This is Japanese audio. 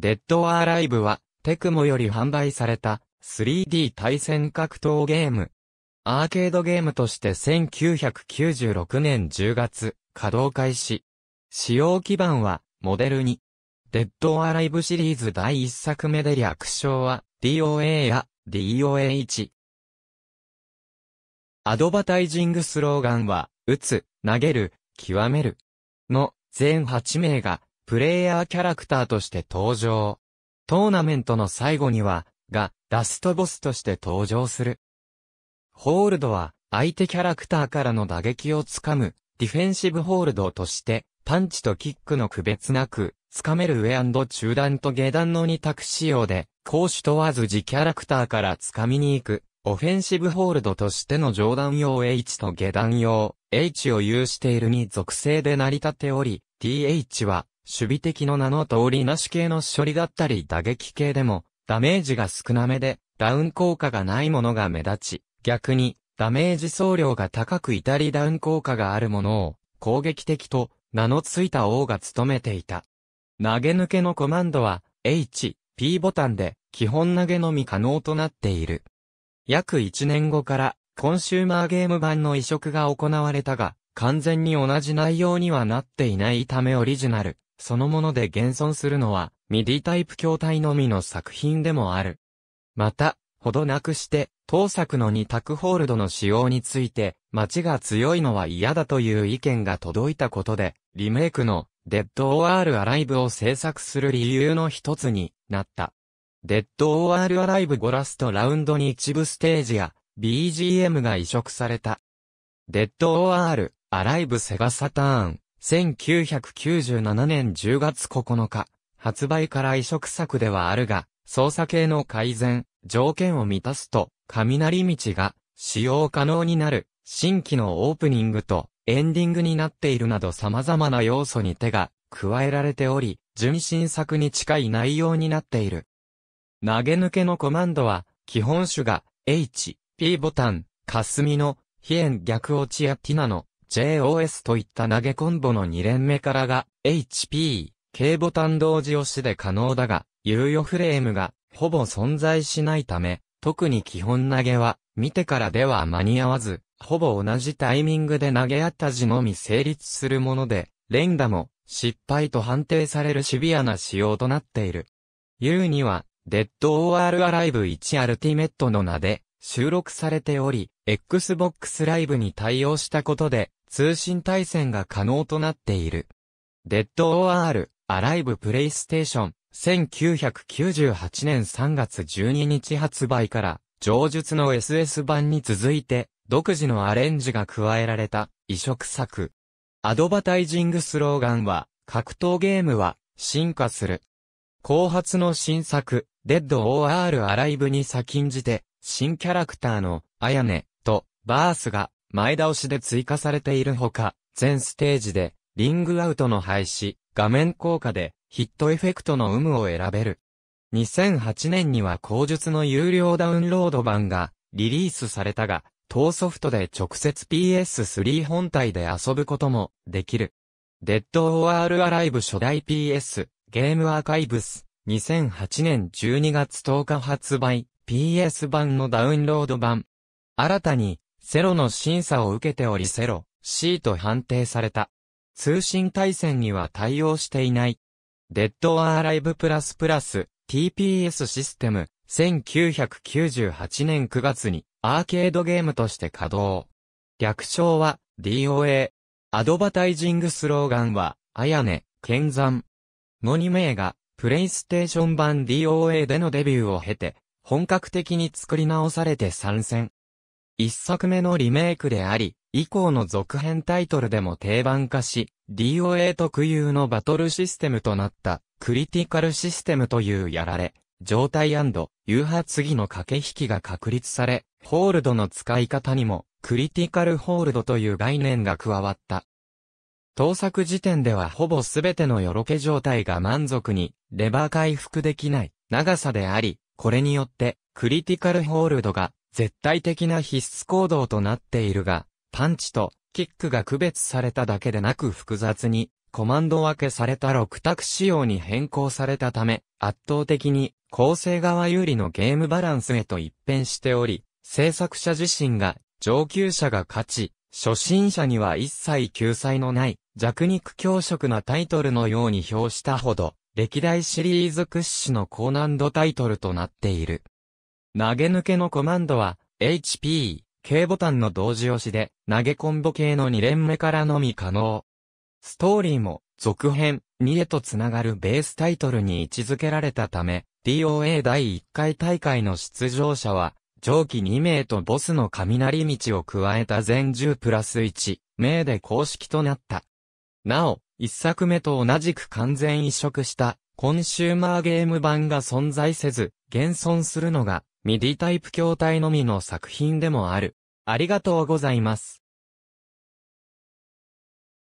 デッドアーライブは、テクモより販売された 3D 対戦格闘ゲーム。アーケードゲームとして1996年10月、稼働開始。使用基盤は、モデルに。デッドアライブシリーズ第1作目で略称は DOA や DOA1。アドバタイジングスローガンは、打つ、投げる、極める。の、全8名がプレイヤーキャラクターとして登場。トーナメントの最後には、が、ラストボスとして登場する。ホールドは、相手キャラクターからの打撃をつかむ、ディフェンシブホールドとして、パンチとキックの区別なく、つかめる上中段と下段の2択仕様で、攻守問わず自キャラクターからつかみに行く、オフェンシブホールドとしての上段用 H と下段用 H を有しているに属性で成り立っており、TH は守備的の名の通りなし系の処理だったり打撃系でも、ダメージが少なめで、ダウン効果がないものが目立ち、逆に、ダメージ総量が高くたりダウン効果があるものを、攻撃的と名のついた王が務めていた。投げ抜けのコマンドは、H、P ボタンで、基本投げのみ可能となっている。約1年後から、コンシューマーゲーム版の移植が行われたが、完全に同じ内容にはなっていないためオリジナル、そのもので現存するのは、ミディタイプ筐体のみの作品でもある。また、ほどなくして、当作の2択ホールドの使用について、街が強いのは嫌だという意見が届いたことで、リメイクの、デッド OR アライブを制作する理由の一つになった。デッド OR アライブ5ラストラウンドに一部ステージや BGM が移植された。デッド OR アライブセガサターン1997年10月9日、発売から移植作ではあるが、操作系の改善、条件を満たすと、雷道が使用可能になる、新規のオープニングとエンディングになっているなど様々な要素に手が加えられており、純新作に近い内容になっている。投げ抜けのコマンドは、基本種が H、P ボタン、霞の、非縁逆落ちやティナの、JOS といった投げコンボの2連目からが HP、K ボタン同時押しで可能だが、猶予フレームがほぼ存在しないため、特に基本投げは見てからでは間に合わず、ほぼ同じタイミングで投げ合った字のみ成立するもので、連打も失敗と判定されるシビアな仕様となっている。u には、デッド OR アライブ1アルティメットの名で収録されており、Xbox Live に対応したことで、通信対戦が可能となっている。デッド OR、アライブプレイステーション、1998年3月12日発売から、上述の SS 版に続いて、独自のアレンジが加えられた、移植作。アドバタイジングスローガンは、格闘ゲームは、進化する。後発の新作、デッド OR アライブに先んじて、新キャラクターの、アヤネと、バースが、前倒しで追加されているほか、全ステージで、リングアウトの廃止、画面効果で、ヒットエフェクトの有無を選べる。2008年には口述の有料ダウンロード版がリリースされたが、当ソフトで直接 PS3 本体で遊ぶこともできる。デッド・オアール・アライブ初代 PS ゲームアーカイブス2008年12月10日発売 PS 版のダウンロード版新たにセロの審査を受けておりセロ、C と判定された。通信対戦には対応していない。デッドアーライブプラスプラス TPS システム1998年9月にアーケードゲームとして稼働。略称は DOA。アドバタイジングスローガンは、あやね、剣山。モニメ2が、プレイステーション版 DOA でのデビューを経て、本格的に作り直されて参戦。一作目のリメイクであり、以降の続編タイトルでも定番化し、DOA 特有のバトルシステムとなった、クリティカルシステムというやられ、状態誘発次の駆け引きが確立され、ホールドの使い方にも、クリティカルホールドという概念が加わった。盗作時点ではほぼ全てのよろけ状態が満足に、レバー回復できない、長さであり、これによって、クリティカルホールドが、絶対的な必須行動となっているが、パンチとキックが区別されただけでなく複雑に、コマンド分けされた6択仕様に変更されたため、圧倒的に構成側有利のゲームバランスへと一変しており、制作者自身が上級者が勝ち、初心者には一切救済のない弱肉強食なタイトルのように評したほど、歴代シリーズ屈指の高難度タイトルとなっている。投げ抜けのコマンドは、HP、K ボタンの同時押しで、投げコンボ系の2連目からのみ可能。ストーリーも、続編、2へと繋がるベースタイトルに位置づけられたため、DOA 第1回大会の出場者は、上記2名とボスの雷道を加えた全10プラス1名で公式となった。なお、1作目と同じく完全移植したコンシューマーゲーム版が存在せず、現存するのがミディタイプ筐体のみの作品でもある。ありがとうございます。